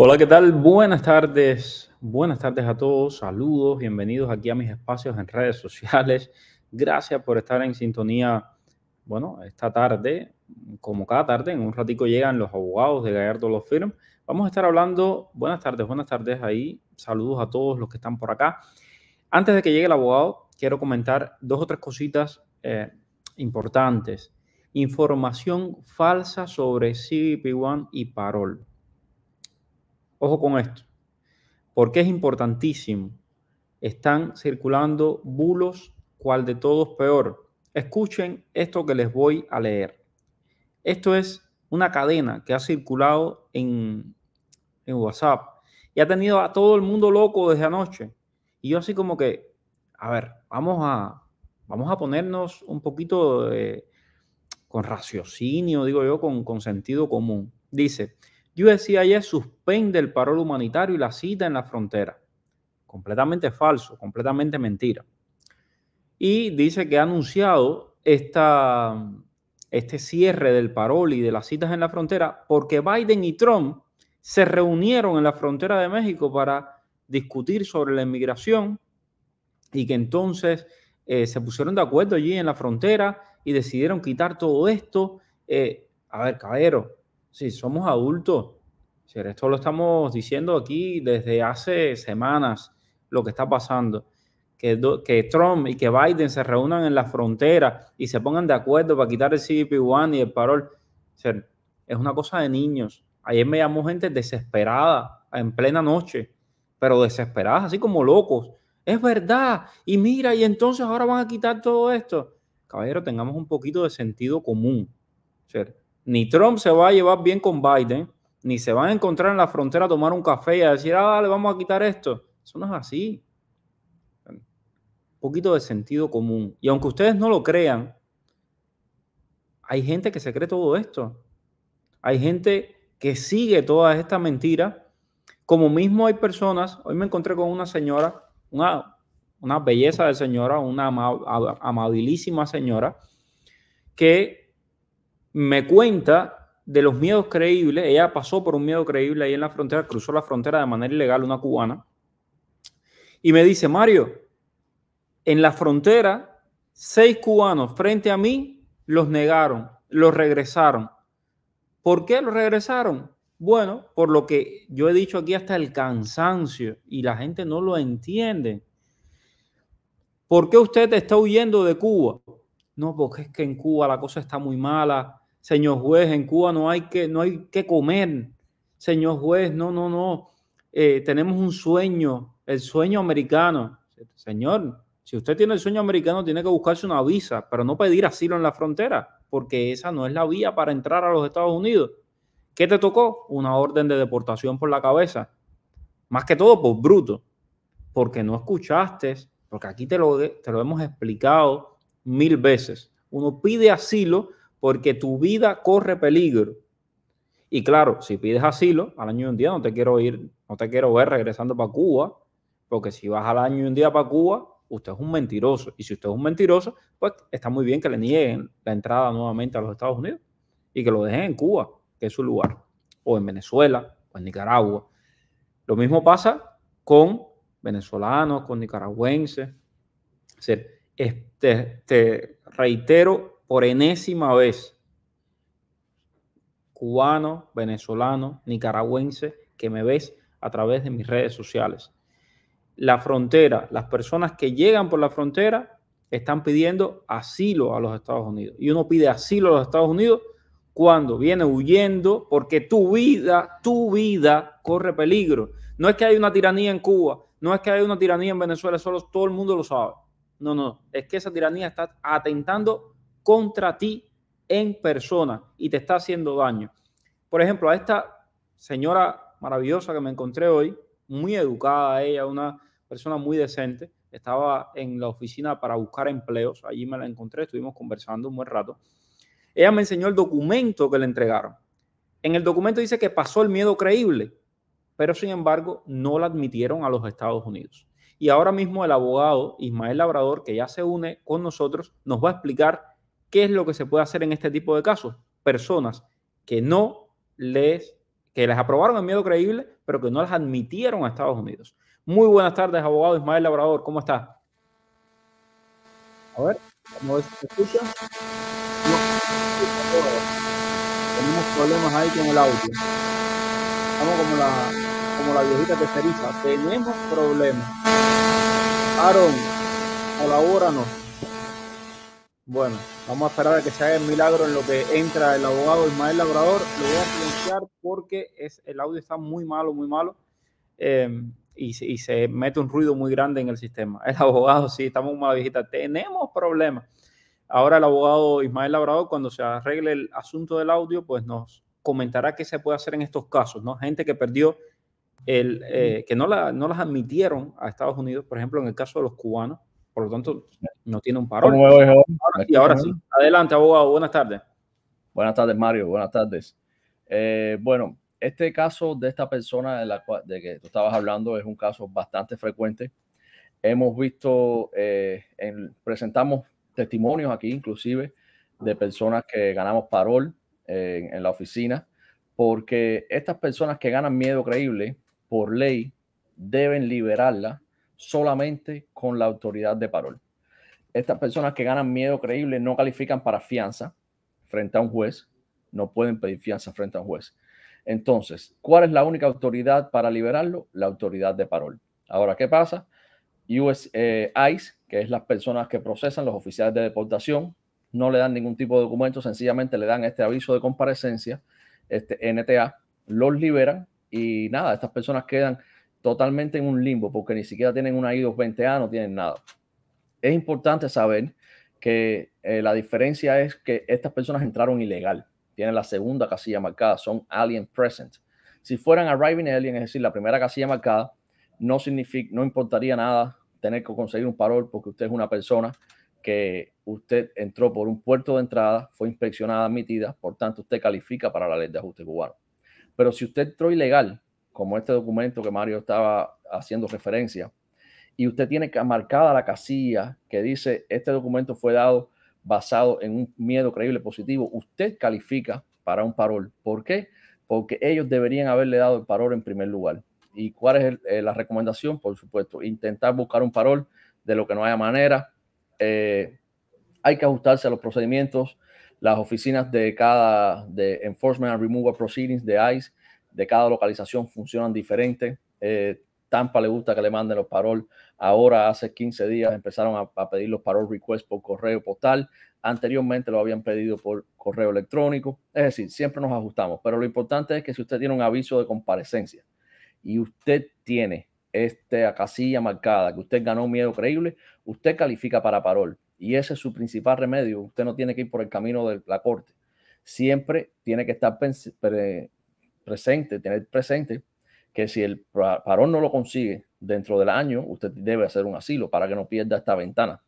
Hola, ¿qué tal? Buenas tardes. Buenas tardes a todos. Saludos, bienvenidos aquí a mis espacios en redes sociales. Gracias por estar en sintonía. Bueno, esta tarde, como cada tarde, en un ratico llegan los abogados de Gallardo Law Firm. Vamos a estar hablando. Buenas tardes, buenas tardes ahí. Saludos a todos los que están por acá. Antes de que llegue el abogado, quiero comentar dos o tres cositas eh, importantes. Información falsa sobre CBP1 y Parol. Ojo con esto, porque es importantísimo. Están circulando bulos, cual de todos peor. Escuchen esto que les voy a leer. Esto es una cadena que ha circulado en, WhatsApp y ha tenido a todo el mundo loco desde anoche. Y yo así como que, a ver, vamos a, vamos a ponernos un poquito con raciocinio, digo yo, con, con sentido común. Dice, USCIS suspende el parol humanitario y la cita en la frontera. Completamente falso, completamente mentira. Y dice que ha anunciado esta, este cierre del parol y de las citas en la frontera porque Biden y Trump se reunieron en la frontera de México para discutir sobre la inmigración y que entonces eh, se pusieron de acuerdo allí en la frontera y decidieron quitar todo esto. Eh, a ver, caballero, si somos adultos, si esto lo estamos diciendo aquí desde hace semanas, lo que está pasando, que, que Trump y que Biden se reúnan en la frontera y se pongan de acuerdo para quitar el CBP-1 y el parol, es una cosa de niños. Ayer me llamó gente desesperada en plena noche, pero desesperada, así como locos. Es verdad. Y mira, y entonces ahora van a quitar todo esto. Caballero, tengamos un poquito de sentido común. Ni Trump se va a llevar bien con Biden, ni se van a encontrar en la frontera a tomar un café y a decir, ah, le vamos a quitar esto. Eso no es así. Un poquito de sentido común. Y aunque ustedes no lo crean, hay gente que se cree todo esto. Hay gente que sigue toda esta mentira. Como mismo hay personas, hoy me encontré con una señora, una, una belleza de señora, una amabilísima señora, que me cuenta de los miedos creíbles. Ella pasó por un miedo creíble ahí en la frontera, cruzó la frontera de manera ilegal, una cubana. Y me dice, Mario, en la frontera, seis cubanos frente a mí los negaron, los regresaron. ¿Por qué los regresaron? Bueno, por lo que yo he dicho aquí hasta el cansancio y la gente no lo entiende. ¿Por qué usted está huyendo de Cuba? No, porque es que en Cuba la cosa está muy mala, Señor juez, en Cuba no hay que, no hay que comer. Señor juez, no, no, no. Eh, tenemos un sueño, el sueño americano. Señor, si usted tiene el sueño americano, tiene que buscarse una visa, pero no pedir asilo en la frontera, porque esa no es la vía para entrar a los Estados Unidos. ¿Qué te tocó? Una orden de deportación por la cabeza. Más que todo por bruto, porque no escuchaste, porque aquí te lo, te lo hemos explicado mil veces. Uno pide asilo porque tu vida corre peligro. Y claro, si pides asilo al año y un día, no te quiero ir, no te quiero ver regresando para Cuba, porque si vas al año y un día para Cuba, usted es un mentiroso. Y si usted es un mentiroso, pues está muy bien que le nieguen la entrada nuevamente a los Estados Unidos y que lo dejen en Cuba, que es su lugar, o en Venezuela, o en Nicaragua. Lo mismo pasa con venezolanos, con nicaragüenses. este, te reitero por enésima vez cubano, venezolano, nicaragüense que me ves a través de mis redes sociales. La frontera, las personas que llegan por la frontera están pidiendo asilo a los Estados Unidos. Y uno pide asilo a los Estados Unidos cuando viene huyendo porque tu vida, tu vida corre peligro. No es que hay una tiranía en Cuba, no es que hay una tiranía en Venezuela, solo todo el mundo lo sabe. No, no, es que esa tiranía está atentando contra ti en persona y te está haciendo daño. Por ejemplo, a esta señora maravillosa que me encontré hoy, muy educada ella, una persona muy decente, estaba en la oficina para buscar empleos, allí me la encontré, estuvimos conversando un buen rato. Ella me enseñó el documento que le entregaron. En el documento dice que pasó el miedo creíble, pero sin embargo no la admitieron a los Estados Unidos. Y ahora mismo el abogado Ismael Labrador, que ya se une con nosotros, nos va a explicar ¿Qué es lo que se puede hacer en este tipo de casos? Personas que no les, que les aprobaron el miedo creíble, pero que no las admitieron a Estados Unidos. Muy buenas tardes, abogado Ismael Labrador, ¿cómo está? A ver, ¿cómo se escucha? Tenemos problemas ahí con el audio. Estamos como la, como la viejita que se Tenemos problemas. Aaron, no. Bueno, vamos a esperar a que se haga el milagro en lo que entra el abogado Ismael Labrador. Lo voy a silenciar porque es, el audio está muy malo, muy malo. Em, y, se mete un ruido muy grande en el sistema. El abogado, sí, estamos una visita Tenemos problemas. Ahora el abogado Ismael Labrador, cuando se arregle el asunto del audio, pues nos comentará qué se puede hacer en estos casos, ¿no? Gente que perdió el, eh, que no, no las admitieron a Estados Unidos, por ejemplo, en el caso de los cubanos, por lo tanto, no tiene un parón. y ahora sí. Adelante, abogado. Buenas tardes. Buenas tardes, Mario. Buenas tardes. Eh, bueno, este caso de esta persona de la que tú estabas hablando es un caso bastante frecuente. Hemos visto, eh, presentamos testimonios aquí inclusive de personas que ganamos parol en, eh, en la oficina, porque estas personas que ganan miedo creíble por ley deben liberarla solamente con la autoridad de parol. Estas personas que ganan miedo creíble no califican para fianza frente a un juez, no pueden pedir fianza frente a un juez. Entonces, ¿cuál es la única autoridad para liberarlo? La autoridad de parol. Ahora, ¿qué pasa? US eh, ICE, que es las personas que procesan los oficiales de deportación, no le dan ningún tipo de documento, sencillamente le dan este aviso de comparecencia, este NTA, los liberan y nada, estas personas quedan totalmente en un limbo porque ni siquiera tienen una I220A, no tienen nada. Es importante saber que eh, la diferencia es que estas personas entraron ilegal, tienen la segunda casilla marcada, son alien present. Si fueran arriving alien, es decir, la primera casilla marcada, no, significa, no importaría nada tener que conseguir un parol porque usted es una persona que usted entró por un puerto de entrada, fue inspeccionada, admitida, por tanto usted califica para la ley de ajuste cubano. Pero si usted entró ilegal, como este documento que Mario estaba haciendo referencia, y usted tiene marcada la casilla que dice este documento fue dado basado en un miedo creíble positivo, usted califica para un parol. ¿Por qué? Porque ellos deberían haberle dado el parol en primer lugar. ¿Y cuál es eh, la recomendación? Por supuesto, intentar buscar un parol de lo que no haya manera. Eh, hay que ajustarse a los procedimientos. Las oficinas de cada de Enforcement and Removal Proceedings de ICE de cada localización funcionan diferentes. Eh, Tampa le gusta que le manden los parol. Ahora, hace 15 días, empezaron a, pedir los parol requests por correo postal. Anteriormente lo habían pedido por correo electrónico. Es decir, siempre nos ajustamos. Pero lo importante es que si usted tiene un aviso de comparecencia y usted tiene esta casilla marcada, que usted ganó un miedo creíble, usted califica para parol. Y ese es su principal remedio. Usted no tiene que ir por el camino de la corte. Siempre tiene que estar pensando presente, tener presente que si el parón no lo consigue dentro del año, usted debe hacer un asilo para que no pierda esta ventana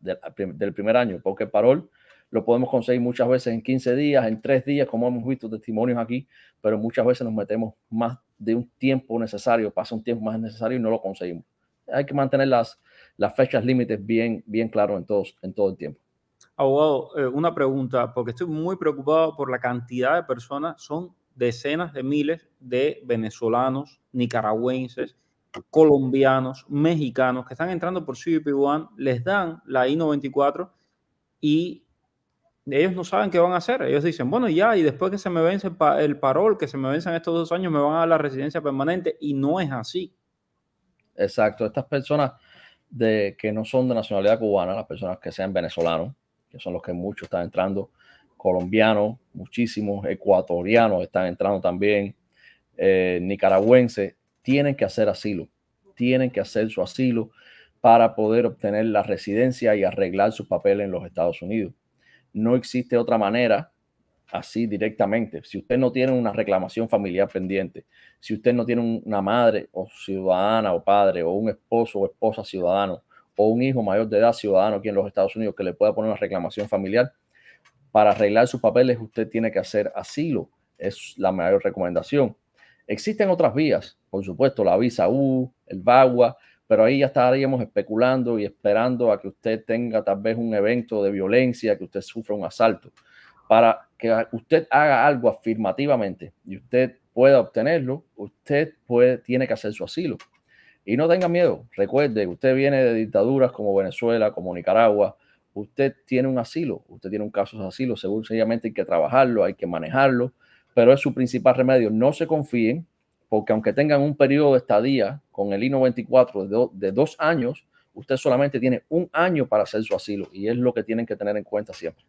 del, primer año, porque el parol lo podemos conseguir muchas veces en 15 días, en 3 días, como hemos visto testimonios aquí, pero muchas veces nos metemos más de un tiempo necesario, pasa un tiempo más necesario y no lo conseguimos. Hay que mantener las, fechas límites bien, bien claro en, todos, en todo el tiempo. Abogado, eh, una pregunta, porque estoy muy preocupado por la cantidad de personas, son decenas de miles de venezolanos, nicaragüenses, colombianos, mexicanos que están entrando por CBP-1, les dan la I-94 y ellos no saben qué van a hacer. Ellos dicen, bueno, ya, y después que se me vence el, parol, que se me vencen estos dos años, me van a la residencia permanente. Y no es así. Exacto. Estas personas de, que no son de nacionalidad cubana, las personas que sean venezolanos, que son los que muchos están entrando colombianos, muchísimos ecuatorianos están entrando también, eh, nicaragüenses, tienen que hacer asilo, tienen que hacer su asilo para poder obtener la residencia y arreglar su papel en los Estados Unidos. No existe otra manera así directamente. Si usted no tiene una reclamación familiar pendiente, si usted no tiene una madre o ciudadana o padre o un esposo o esposa ciudadano o un hijo mayor de edad ciudadano aquí en los Estados Unidos que le pueda poner una reclamación familiar, para arreglar sus papeles usted tiene que hacer asilo. Es la mayor recomendación. Existen otras vías, por supuesto, la visa U, el VAWA, pero ahí ya estaríamos especulando y esperando a que usted tenga tal vez un evento de violencia, que usted sufra un asalto. Para que usted haga algo afirmativamente y usted pueda obtenerlo, usted tiene que hacer su asilo. Y no tenga miedo, recuerde usted viene de dictaduras como Venezuela, como Nicaragua, usted tiene un asilo, usted tiene un caso de asilo, según sencillamente hay que trabajarlo, hay que manejarlo, pero es su principal remedio. No se confíen, porque aunque tengan un periodo de estadía con el I-94 de, dos años, usted solamente tiene un año para hacer su asilo y es lo que tienen que tener en cuenta siempre.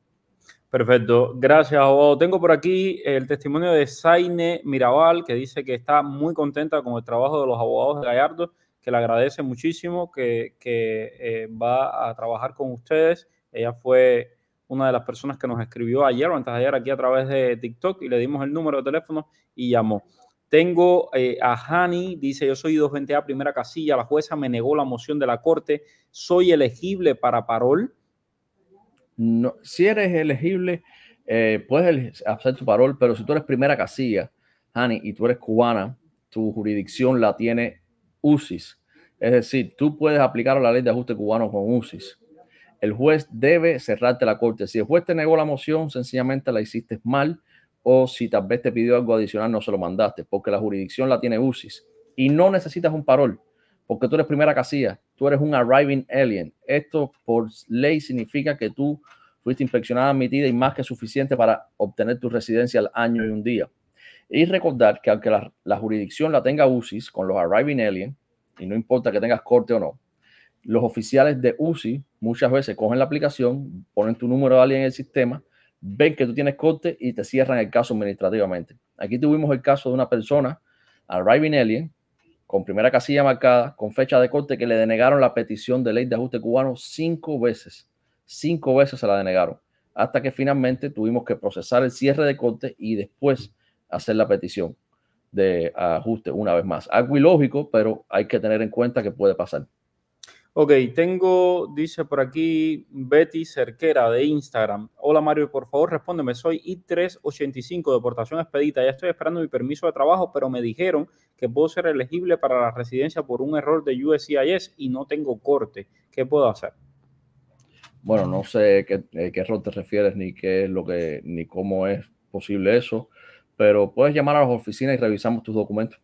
Perfecto, gracias abogado. Tengo por aquí el testimonio de Saine Mirabal, que dice que está muy contenta con el trabajo de los abogados de Gallardo, que le agradece muchísimo que, eh, va a trabajar con ustedes ella fue una de las personas que nos escribió ayer o antes de ayer aquí a través de TikTok y le dimos el número de teléfono y llamó. Tengo eh, a Hani, dice, yo soy 220A primera casilla, la jueza me negó la moción de la corte, soy elegible para parol. No, si eres elegible, eh, puedes hacer tu parol, pero si tú eres primera casilla, Hani, y tú eres cubana, tu jurisdicción la tiene UCIS. Es decir, tú puedes aplicar la ley de ajuste cubano con UCIS el juez debe cerrarte la corte. Si el juez te negó la moción, sencillamente la hiciste mal o si tal vez te pidió algo adicional, no se lo mandaste, porque la jurisdicción la tiene UCI. y no necesitas un parol, porque tú eres primera casilla, tú eres un arriving alien. Esto por ley significa que tú fuiste inspeccionada, admitida y más que suficiente para obtener tu residencia al año y un día. Y recordar que aunque la, jurisdicción la tenga UCI con los arriving alien, y no importa que tengas corte o no, los oficiales de UCI muchas veces cogen la aplicación, ponen tu número de alien en el sistema, ven que tú tienes corte y te cierran el caso administrativamente. Aquí tuvimos el caso de una persona, arriving alien, con primera casilla marcada, con fecha de corte, que le denegaron la petición de ley de ajuste cubano cinco veces. Cinco veces se la denegaron, hasta que finalmente tuvimos que procesar el cierre de corte y después hacer la petición de ajuste una vez más. Algo ilógico, pero hay que tener en cuenta que puede pasar. Ok, tengo, dice por aquí Betty Cerquera de Instagram. Hola Mario, por favor respóndeme. Soy I385, deportación expedita. Ya estoy esperando mi permiso de trabajo, pero me dijeron que puedo ser elegible para la residencia por un error de USCIS y no tengo corte. ¿Qué puedo hacer? Bueno, no sé qué, eh, qué error te refieres, ni qué es lo que, ni cómo es posible eso, pero puedes llamar a las oficinas y revisamos tus documentos.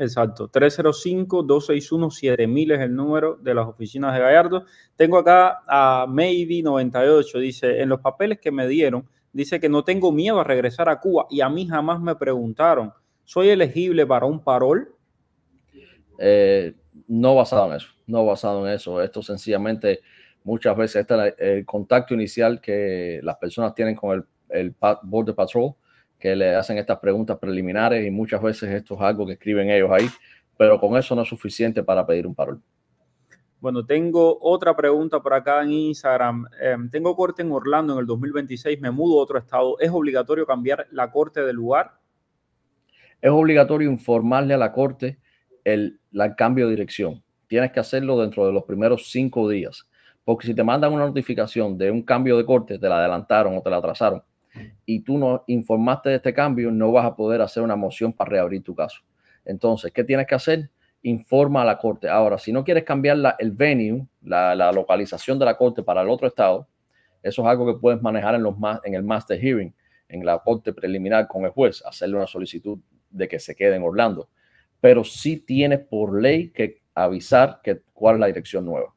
Exacto, 305-261-7000 es el número de las oficinas de Gallardo. Tengo acá a Maybe98, dice, en los papeles que me dieron, dice que no tengo miedo a regresar a Cuba y a mí jamás me preguntaron, ¿soy elegible para un parol? Eh, no basado en eso, no basado en eso. Esto sencillamente, muchas veces, está el contacto inicial que las personas tienen con el, el de Patrol que le hacen estas preguntas preliminares y muchas veces esto es algo que escriben ellos ahí, pero con eso no es suficiente para pedir un parol. Bueno, tengo otra pregunta por acá en Instagram. Em, tengo corte en Orlando en el 2026, me mudo a otro estado. ¿Es obligatorio cambiar la corte de lugar? Es obligatorio informarle a la corte el, el cambio de dirección. Tienes que hacerlo dentro de los primeros cinco días, porque si te mandan una notificación de un cambio de corte, te la adelantaron o te la atrasaron, y tú no informaste de este cambio, no vas a poder hacer una moción para reabrir tu caso. Entonces, ¿qué tienes que hacer? Informa a la corte. Ahora, si no quieres cambiar el venue, la, localización de la corte para el otro estado, eso es algo que puedes manejar en, los, en el master hearing, en la corte preliminar con el juez, hacerle una solicitud de que se quede en Orlando. Pero sí tienes por ley que avisar que, cuál es la dirección nueva.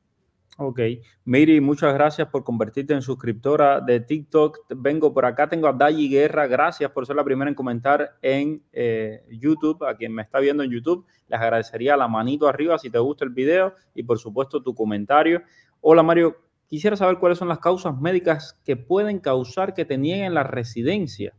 Ok. Miri, muchas gracias por convertirte en suscriptora de TikTok. Vengo por acá, tengo a Dayi Guerra. Gracias por ser la primera en comentar en eh, YouTube. A quien me está viendo en YouTube, les agradecería la manito arriba si te gusta el video y por supuesto tu comentario. Hola Mario, quisiera saber cuáles son las causas médicas que pueden causar que te nieguen la residencia.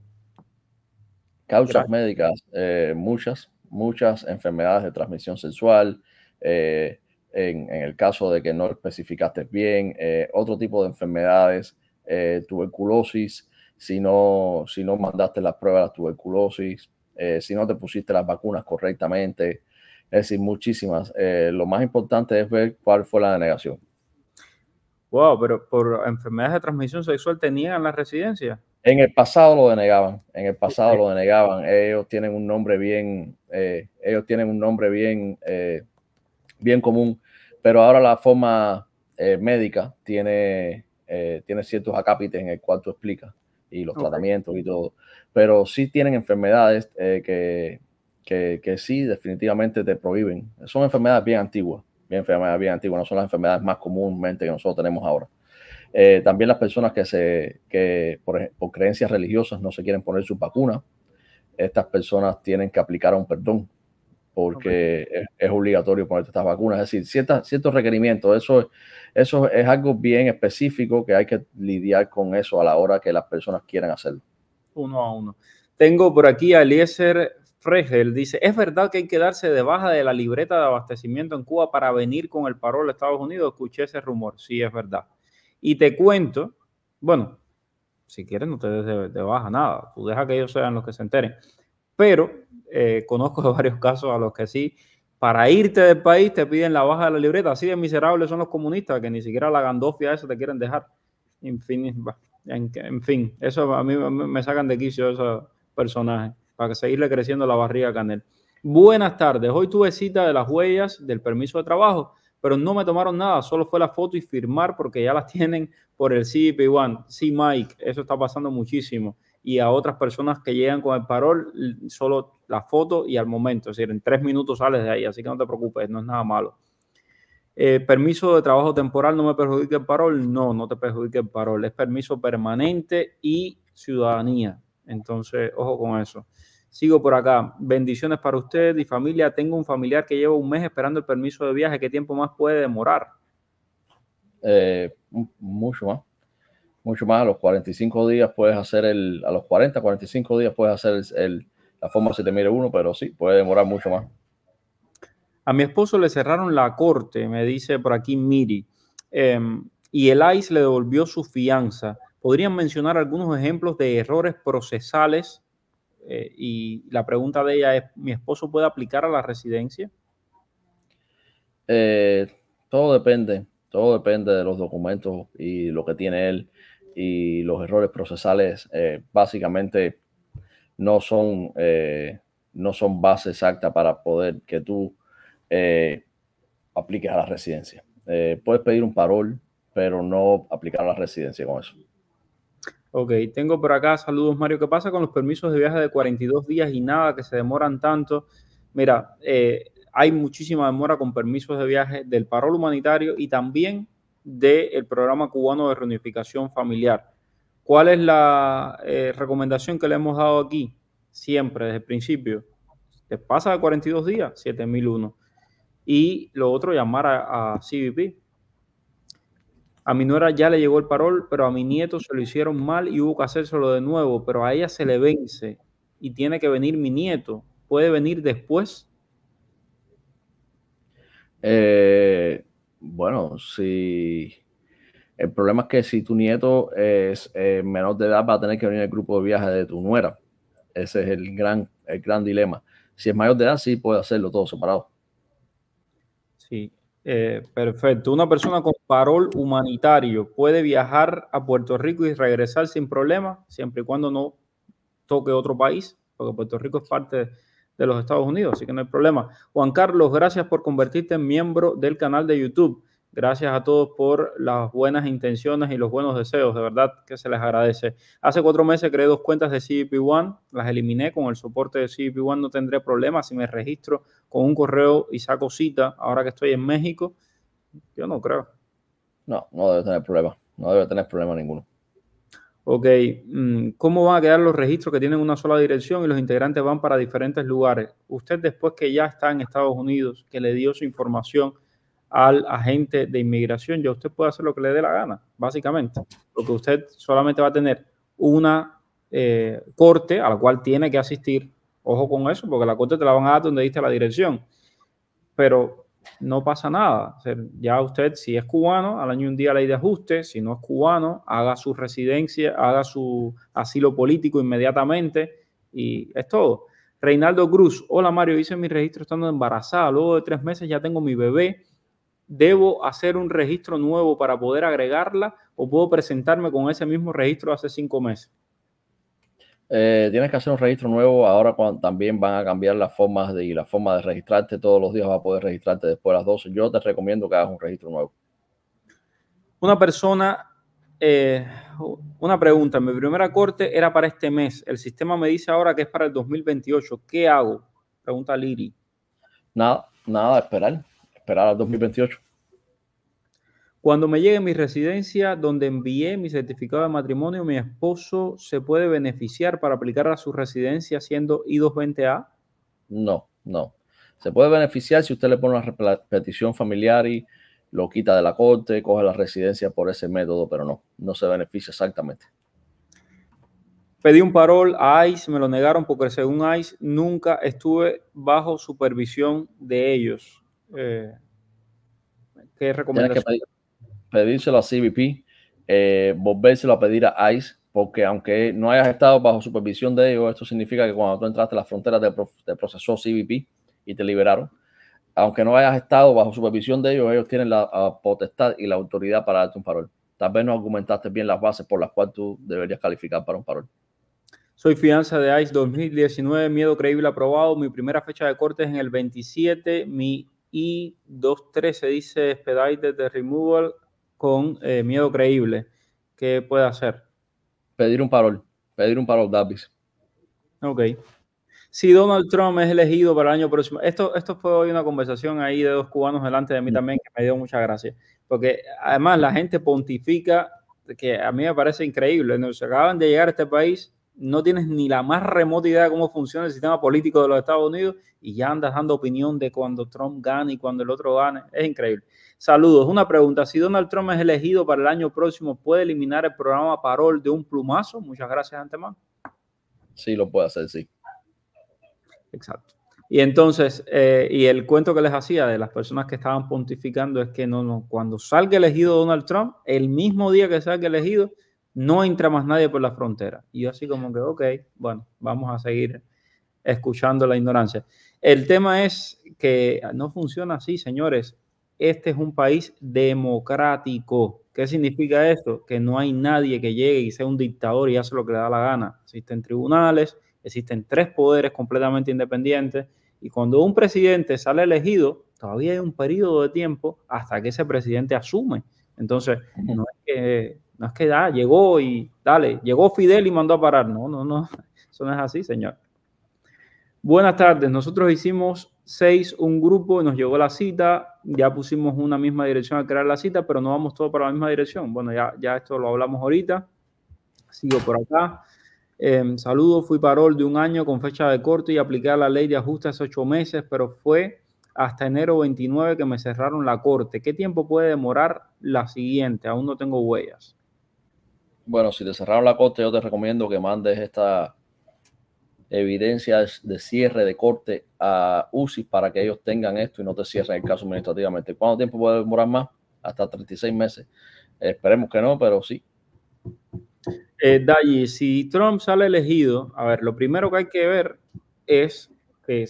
Causas médicas, eh, muchas, muchas enfermedades de transmisión sexual. Eh, en, el caso de que no especificaste bien, eh, otro tipo de enfermedades, eh, tuberculosis, si no, si no mandaste las pruebas de tuberculosis, eh, si no te pusiste las vacunas correctamente, es decir, muchísimas. lo más importante es ver cuál fue la denegación. Wow, pero por enfermedades de transmisión sexual tenían la residencia. En el pasado lo denegaban, en el pasado lo denegaban. Ellos tienen un nombre bien, ellos tienen un nombre bien bien común, pero ahora la forma eh, médica tiene, eh, tiene ciertos acápites en el cual tú explicas y los tratamientos y todo, pero sí tienen enfermedades eh, que, que, sí definitivamente te prohíben. Son enfermedades bien antiguas, bien enfermedades bien antiguas, no son las enfermedades más comúnmente que nosotros tenemos ahora. también las personas que, se, que por, por creencias religiosas no se quieren poner su vacuna, estas personas tienen que aplicar un perdón porque es, obligatorio ponerte estas vacunas, es decir, ciertas, ciertos requerimientos. Eso, eso es algo bien específico que hay que lidiar con eso a la hora que las personas quieran hacerlo. Uno a uno. Tengo por aquí a Eliezer Fregel, dice, ¿es verdad que hay que darse de baja de la libreta de abastecimiento en Cuba para venir con el parol a Estados Unidos? Escuché ese rumor, sí, es verdad. Y te cuento, bueno, si quieres no te des de, de baja nada, tú deja que ellos sean los que se enteren pero eh, conozco varios casos a los que sí, para irte del país te piden la baja de la libreta, así de miserables son los comunistas, que ni siquiera la gandofia esa te quieren dejar. En fin, en, fin eso a mí me sacan de quicio esos personajes, para seguirle creciendo la barriga a Canel. Buenas tardes, hoy tuve cita de las huellas del permiso de trabajo, pero no me tomaron nada, solo fue la foto y firmar porque ya las tienen por el CIP1. Sí, Mike, eso está pasando muchísimo y a otras personas que llegan con el parol, solo la foto y al momento. Es decir, en tres minutos sales de ahí, así que no te preocupes, no es nada malo. Eh, permiso de trabajo temporal no me perjudique el parol. No, no te perjudica el parol. Es permiso permanente y ciudadanía. Entonces, ojo con eso. Sigo por acá. Bendiciones para usted y familia. Tengo un familiar que lleva un mes esperando el permiso de viaje. ¿Qué tiempo más puede demorar? Eh, mucho más mucho más. A los 45 días puedes hacer el, a los 40, 45 días puedes hacer el, la forma uno pero sí, puede demorar mucho más. A mi esposo le cerraron la corte, me dice por aquí Miri, em, y el ICE le devolvió su fianza. ¿Podrían mencionar algunos ejemplos de errores procesales? Eh, y la pregunta de ella es, ¿mi esposo puede aplicar a la residencia? Eh, todo depende, todo depende de los documentos y lo que tiene él y los errores procesales eh, básicamente no son, eh, no son base exacta para poder que tú eh, apliques a la residencia. puedes pedir un parol, pero no aplicar a la residencia con eso. Ok, tengo por acá, saludos Mario, ¿qué pasa con los permisos de viaje de 42 días y nada que se demoran tanto? Mira, hay muchísima demora con permisos de viaje del parol humanitario y también del programa cubano de reunificación familiar. ¿Cuál es la eh, recomendación que le hemos dado aquí? Siempre, desde el principio. Te pasa de 42 días, 7001. Y lo otro, llamar a, a CBP. A mi nuera ya le llegó el parol, pero a mi nieto se lo hicieron mal y hubo que hacérselo de nuevo, pero a ella se le vence y tiene que venir mi nieto. ¿Puede venir después? Eh, bueno, si. El problema es que si tu nieto es eh, menor de edad, va a tener que venir al grupo de viaje de tu nuera. Ese es el gran, el gran dilema. Si es mayor de edad, sí puede hacerlo todo separado. Sí, eh, perfecto. Una persona con parol humanitario puede viajar a Puerto Rico y regresar sin problema, siempre y cuando no toque otro país, porque Puerto Rico es parte de de los Estados Unidos, así que no hay problema. Juan Carlos, gracias por convertirte en miembro del canal de YouTube. Gracias a todos por las buenas intenciones y los buenos deseos, de verdad que se les agradece. Hace cuatro meses creé dos cuentas de CDP One, las eliminé con el soporte de CDP One, no tendré problemas si me registro con un correo y saco cita ahora que estoy en México. Yo no creo. No, no debe tener problema, no debe tener problema ninguno. Ok, mm, ¿cómo van a quedar los registros que tienen una sola dirección y los integrantes van para diferentes lugares? Usted después que ya está en Estados Unidos, que le dio su información al agente de inmigración, ya usted puede hacer lo que le dé la gana, básicamente, porque usted solamente va a tener una eh, corte a la cual tiene que asistir. Ojo con eso, porque la corte te la van a dar donde diste la dirección. Pero no pasa nada. ya usted, si es cubano, al año un día ley de ajuste, si no es cubano, haga su residencia, haga su asilo político inmediatamente y es todo. Reinaldo Cruz, hola Mario, hice mi registro estando embarazada, luego de tres meses ya tengo mi bebé, ¿debo hacer un registro nuevo para poder agregarla o puedo presentarme con ese mismo registro hace cinco meses? Eh, tienes que hacer un registro nuevo. Ahora cuando, también van a cambiar las formas de, la forma de registrarte. Todos los días vas a poder registrarte después de las 12. Yo te recomiendo que hagas un registro nuevo. Una persona, eh, una pregunta. Mi primera corte era para este mes. El sistema me dice ahora que es para el 2028. ¿Qué hago? Pregunta Liri. Nada, nada, esperar. Esperar al 2028. Cuando me llegue mi residencia donde envié mi certificado de matrimonio, mi esposo se puede beneficiar para aplicar a su residencia siendo I220A? No, no. Se puede beneficiar si usted le pone una petición familiar y lo quita de la corte, coge la residencia por ese método, pero no, no se beneficia exactamente. Pedí un parol a ICE, me lo negaron porque según ICE nunca estuve bajo supervisión de ellos. Eh, ¿Qué recomendación? pedírselo a CBP, eh, volvérselo a pedir a ICE, porque aunque no hayas estado bajo supervisión de ellos, esto significa que cuando tú entraste a las fronteras te, procesó CBP y te liberaron. Aunque no hayas estado bajo supervisión de ellos, ellos tienen la potestad y la autoridad para darte un parol. Tal vez no argumentaste bien las bases por las cuales tú deberías calificar para un parol. Soy fianza de ICE 2019, miedo creíble aprobado. Mi primera fecha de corte es en el 27. Mi I213 dice expedited de removal con eh, miedo creíble, ¿qué puede hacer? Pedir un parol, pedir un parol Davis. Ok. Si Donald Trump es elegido para el año próximo, esto, esto fue hoy una conversación ahí de dos cubanos delante de mí mm. también que me dio muchas gracias porque además la gente pontifica que a mí me parece increíble, nos acaban de llegar a este país no tienes ni la más remota idea de cómo funciona el sistema político de los Estados Unidos y ya andas dando opinión de cuando Trump gane y cuando el otro gane. Es increíble. Saludos. Una pregunta. Si Donald Trump es elegido para el año próximo, ¿puede eliminar el programa Parol de un plumazo? Muchas gracias, antemano. Sí, lo puede hacer, sí. Exacto. Y entonces, eh, y el cuento que les hacía de las personas que estaban pontificando es que no, no, cuando salga elegido Donald Trump, el mismo día que salga elegido, no entra más nadie por la frontera. Y yo así como que, ok, bueno, vamos a seguir escuchando la ignorancia. El tema es que no funciona así, señores. Este es un país democrático. ¿Qué significa esto? Que no hay nadie que llegue y sea un dictador y hace lo que le da la gana. Existen tribunales, existen tres poderes completamente independientes. Y cuando un presidente sale elegido, todavía hay un periodo de tiempo hasta que ese presidente asume. Entonces, no es que no es que da, llegó y dale, llegó Fidel y mandó a parar. No, no, no. Eso no es así, señor. Buenas tardes. Nosotros hicimos seis, un grupo y nos llegó la cita. Ya pusimos una misma dirección al crear la cita, pero no vamos todos para la misma dirección. Bueno, ya, ya esto lo hablamos ahorita. Sigo por acá. Em, saludo, saludos, fui parol de un año con fecha de corte y apliqué la ley de ajuste ocho meses, pero fue hasta enero 29 que me cerraron la corte. ¿Qué tiempo puede demorar la siguiente? Aún no tengo huellas. Bueno, si te cerraron la corte, yo te recomiendo que mandes esta evidencia de cierre de corte a UCI para que ellos tengan esto y no te cierren el caso administrativamente. ¿Cuánto tiempo puede demorar más? Hasta 36 meses. Esperemos que no, pero sí. Eh, si Trump sale elegido, a ver, lo primero que hay que ver es que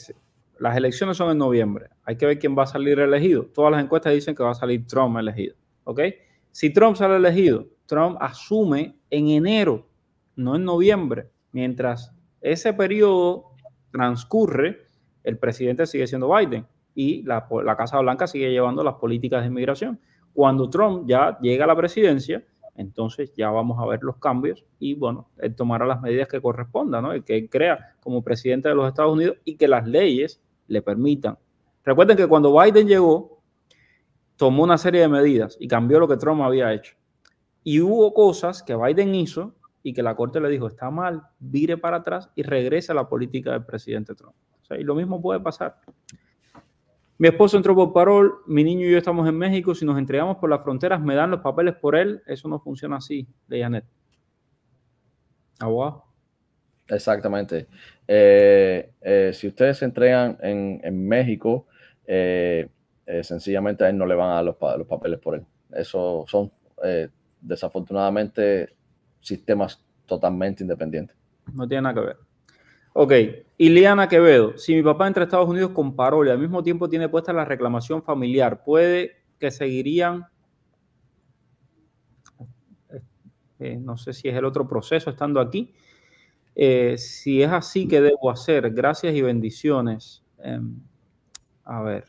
las elecciones son en noviembre. Hay que ver quién va a salir elegido. Todas las encuestas dicen que va a salir Trump elegido. ¿Ok? Si Trump sale elegido, Trump asume en enero, no en noviembre. Mientras ese periodo transcurre, el presidente sigue siendo Biden y la, Casa Blanca sigue llevando las políticas de inmigración. Cuando Trump ya llega a la presidencia, entonces ya vamos a ver los cambios y bueno, él tomará las medidas que correspondan, ¿no? El que él crea como presidente de los Estados Unidos y que las leyes le permitan. Recuerden que cuando Biden llegó, tomó una serie de medidas y cambió lo que Trump había hecho. Y hubo cosas que Biden hizo y que la Corte le dijo, está mal, vire para atrás y regrese a la política del presidente Trump. y lo mismo puede pasar. Mi esposo entró por parol, mi niño y yo estamos en México, si nos entregamos por las fronteras, me dan los papeles por él, eso no funciona así, de Janet. Agua. Exactamente. Eh, eh, si ustedes se entregan en, México, eh, sencillamente a él no le van a dar los, los papeles por él. Eso son desafortunadamente sistemas totalmente independientes. No tiene nada que ver. Ok, Ileana Quevedo, si mi papá entra a Estados Unidos con parole... al mismo tiempo tiene puesta la reclamación familiar, ¿puede que seguirían? Eh, no sé si es el otro proceso estando aquí. Eh, si es así, ¿qué debo hacer? Gracias y bendiciones. Em, a ver,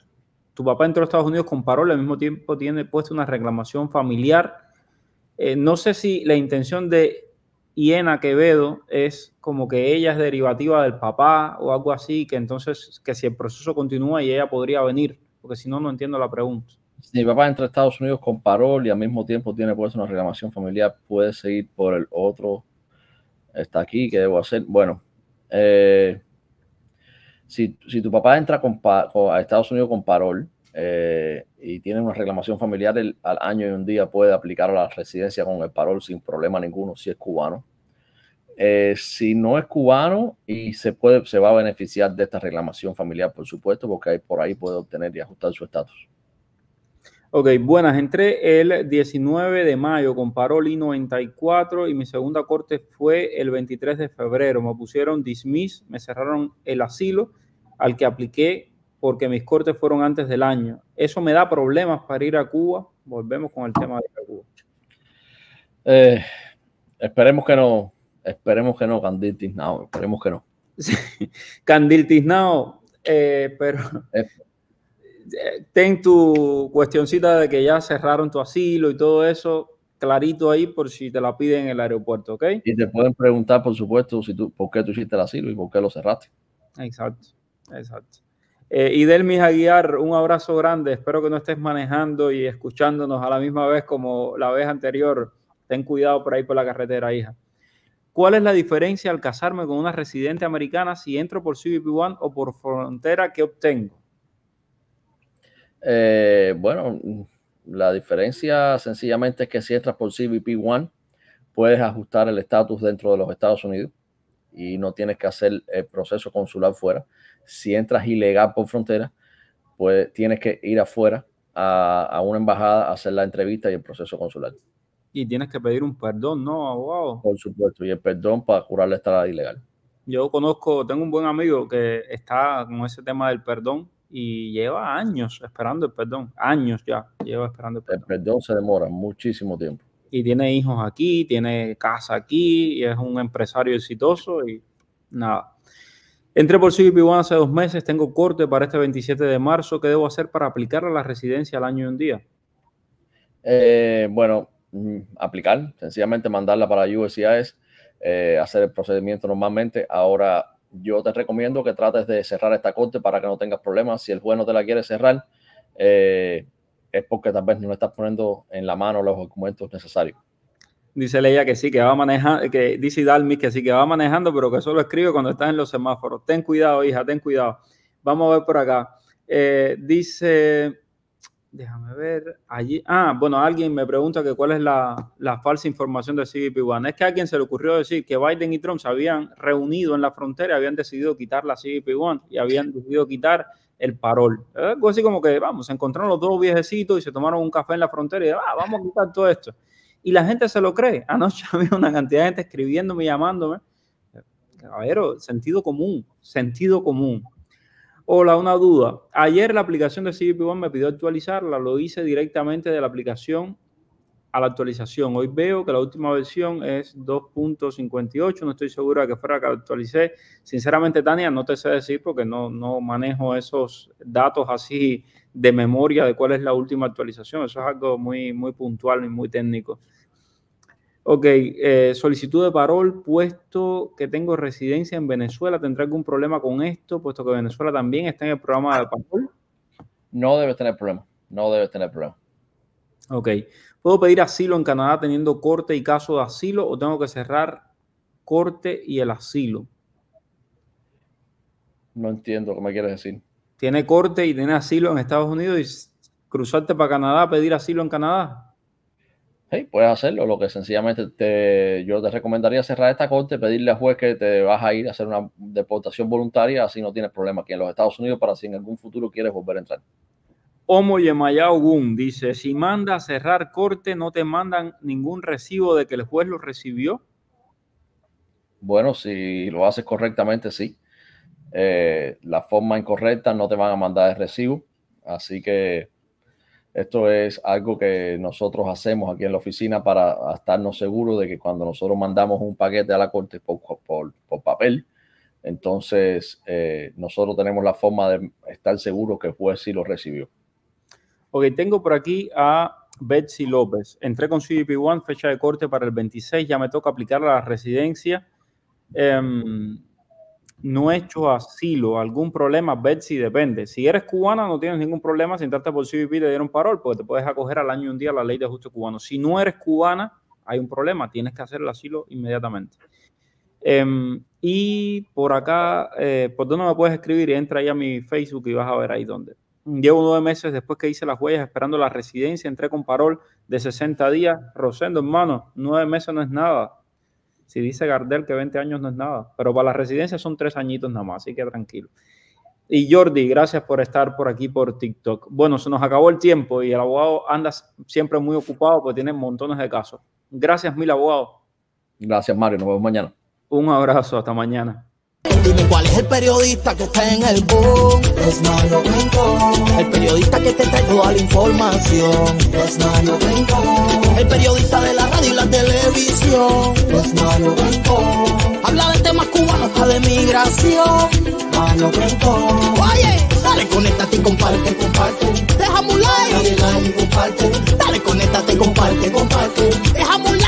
tu papá entró a Estados Unidos con parole... al mismo tiempo tiene puesta una reclamación familiar. Eh, no sé si la intención de Iena Quevedo es como que ella es derivativa del papá o algo así, que entonces, que si el proceso continúa y ella podría venir, porque si no, no entiendo la pregunta. Si mi papá entra a Estados Unidos con parol y al mismo tiempo tiene pues una reclamación familiar, puede seguir por el otro, está aquí, ¿qué debo hacer? Bueno, eh, si, tu papá entra a Estados Unidos con parol, eh, y tiene una reclamación familiar al año y un día puede aplicar a la residencia con el parol sin problema ninguno si es cubano. Eh, si no es cubano y se puede se va a beneficiar de esta reclamación familiar, por supuesto, porque ahí, por ahí puede obtener y ajustar su estatus. Ok, buenas. Entré el 19 de mayo con parol I-94 y mi segunda corte fue el 23 de febrero. Me pusieron dismiss, me cerraron el asilo al que apliqué porque mis cortes fueron antes del año. Eso me da problemas para ir a Cuba. Volvemos con el tema de ir Cuba. Eh, esperemos que no, esperemos que no, Candil Tiznao, esperemos que no. Sí, Candil eh, pero eh. ten tu cuestioncita de que ya cerraron tu asilo y todo eso clarito ahí por si te la piden en el aeropuerto, ¿ok? Y te pueden preguntar, por supuesto, si por qué tú hiciste el asilo y por qué lo cerraste. Exacto, exacto. Eh, y Aguiar, un abrazo grande. Espero que no estés manejando y escuchándonos a la misma vez como la vez anterior. Ten cuidado por ahí por la carretera, hija. ¿Cuál es la diferencia al casarme con una residente americana si entro por CBP One o por frontera que obtengo? Eh, bueno, la diferencia sencillamente es que si entras por CBP One, puedes ajustar el estatus dentro de los Estados Unidos y no tienes que hacer el proceso consular fuera si entras ilegal por frontera, pues tienes que ir afuera a, una embajada a hacer la entrevista y el proceso consular. Y tienes que pedir un perdón, ¿no, abogado? Por supuesto, y el perdón para curar la estrada ilegal. Yo conozco, tengo un buen amigo que está con ese tema del perdón y lleva años esperando el perdón, años ya, lleva esperando el perdón. El perdón se demora muchísimo tiempo. Y tiene hijos aquí, tiene casa aquí, y es un empresario exitoso y nada. Entré por CBP1 hace dos meses, tengo corte para este 27 de marzo. ¿Qué debo hacer para aplicar a la residencia al año y un día? Eh, bueno, mm, aplicar, sencillamente mandarla para la eh, hacer el procedimiento normalmente. Ahora, yo te recomiendo que trates de cerrar esta corte para que no tengas problemas. Si el juez no te la quiere cerrar, eh, es porque tal vez no estás poniendo en la mano los documentos necesarios. Dice Leia que sí, que va manejando, que dice Dalmis que sí, que va manejando, pero que solo escribe cuando estás en los semáforos. Ten cuidado, hija, ten cuidado. Vamos a ver por acá. Eh, dice, déjame ver, allí, ah, bueno, alguien me pregunta que cuál es la, falsa información de CBP-1. Es que a alguien se le ocurrió decir que Biden y Trump se habían reunido en la frontera, habían decidido quitar la CBP-1 y habían decidido quitar el parol. Eh, algo así como que, vamos, se encontraron los dos viejecitos y se tomaron un café en la frontera y, ah, vamos a quitar todo esto y la gente se lo cree. Anoche había una cantidad de gente escribiéndome, llamándome. ver, sentido común, sentido común. Hola, una duda. Ayer la aplicación de cvp One me pidió actualizarla, lo hice directamente de la aplicación a la actualización. Hoy veo que la última versión es 2.58, no estoy seguro de que fuera que actualicé. Sinceramente, Tania, no te sé decir porque no, no manejo esos datos así de memoria de cuál es la última actualización. Eso es algo muy, muy puntual y muy técnico. Ok, eh, solicitud de parol, puesto que tengo residencia en Venezuela, tendrá algún problema con esto, puesto que Venezuela también está en el programa de parol? No debe tener problema, no debe tener problema. Ok, ¿Puedo pedir asilo en Canadá teniendo corte y caso de asilo o tengo que cerrar corte y el asilo? No entiendo qué me quieres decir. Tiene corte y tiene asilo en Estados Unidos y cruzarte para Canadá, pedir asilo en Canadá. puedes hacerlo. Lo que sencillamente yo te recomendaría cerrar esta corte, pedirle al juez que te vas a ir a hacer una deportación voluntaria, así no tienes problema aquí en los Estados Unidos para si en algún futuro quieres volver a entrar. Homo Yemayá Gun dice, si manda a cerrar corte, ¿no te mandan ningún recibo de que el juez lo recibió? Bueno, si lo haces correctamente, sí. Eh, la forma incorrecta no te van a mandar el recibo. Así que esto es algo que nosotros hacemos aquí en la oficina para estarnos seguros de que cuando nosotros mandamos un paquete a la corte por, papel, entonces eh, nosotros tenemos la forma de estar seguros que el juez sí lo recibió. Ok, tengo por aquí a Betsy López. Entré con CDP1, fecha de corte para el 26, ya me toca aplicar la residencia. Em, no he hecho asilo, algún problema, Betsy, depende. Si eres cubana, no tienes ningún problema si entraste por CBP te dieron parol, porque te puedes acoger al año y un día a la ley de ajuste cubano. Si no eres cubana, hay un problema, tienes que hacer el asilo inmediatamente. Em, y por acá, eh, ¿por dónde me puedes escribir? Entra ahí a mi Facebook y vas a ver ahí dónde. Llevo nueve meses después que hice las huellas esperando la residencia, entré con parol de 60 días. Rosendo, hermano, nueve meses no es nada. Si dice Gardel que 20 años no es nada, pero para la residencia son tres añitos nada más, así que tranquilo. Y Jordi, gracias por estar por aquí por TikTok. Bueno, se nos acabó el tiempo y el abogado anda siempre muy ocupado porque tiene montones de casos. Gracias mil, abogado. Gracias, Mario. Nos vemos mañana. Un abrazo. Hasta mañana. Dime cuál es el periodista que está en el boom. Es Mario Rincón. El periodista que te trae toda la información. Es Mario Rincón. El periodista de la radio y la televisión. Es Mario Rincón. Habla de temas cubanos, hasta de migración. Mario Rincón. Oye, dale, conéctate y comparte, comparte. Deja un like. Dale like, comparte. Dale, conéctate y comparte, comparte. Deja un like.